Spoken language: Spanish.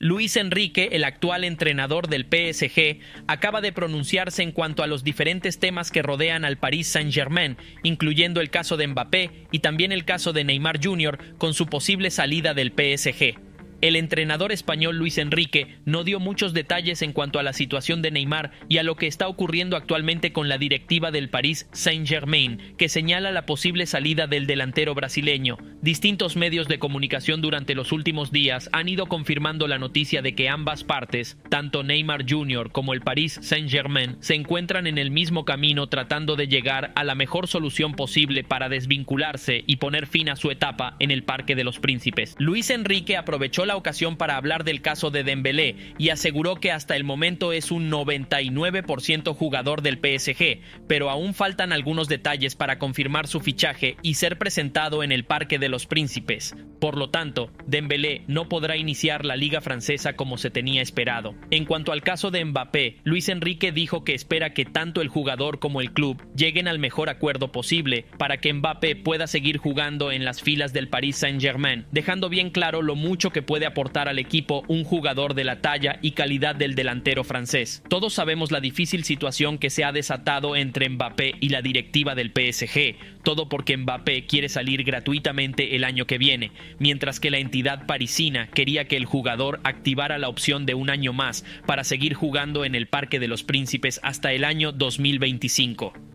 Luis Enrique, el actual entrenador del PSG, acaba de pronunciarse en cuanto a los diferentes temas que rodean al Paris Saint-Germain, incluyendo el caso de Mbappé y también el caso de Neymar Jr. con su posible salida del PSG. El entrenador español Luis Enrique no dio muchos detalles en cuanto a la situación de Neymar y a lo que está ocurriendo actualmente con la directiva del París Saint-Germain, que señala la posible salida del delantero brasileño. Distintos medios de comunicación durante los últimos días han ido confirmando la noticia de que ambas partes, tanto Neymar Jr. como el París Saint-Germain, se encuentran en el mismo camino tratando de llegar a la mejor solución posible para desvincularse y poner fin a su etapa en el Parque de los Príncipes. Luis Enrique aprovechó la ocasión para hablar del caso de Dembélé y aseguró que hasta el momento es un 99% jugador del PSG, pero aún faltan algunos detalles para confirmar su fichaje y ser presentado en el Parque de los Príncipes. Por lo tanto, Dembélé no podrá iniciar la liga francesa como se tenía esperado. En cuanto al caso de Mbappé, Luis Enrique dijo que espera que tanto el jugador como el club lleguen al mejor acuerdo posible para que Mbappé pueda seguir jugando en las filas del Paris Saint-Germain, dejando bien claro lo mucho que puede de aportar al equipo un jugador de la talla y calidad del delantero francés. Todos sabemos la difícil situación que se ha desatado entre Mbappé y la directiva del PSG, todo porque Mbappé quiere salir gratuitamente el año que viene, mientras que la entidad parisina quería que el jugador activara la opción de un año más para seguir jugando en el Parque de los Príncipes hasta el año 2025.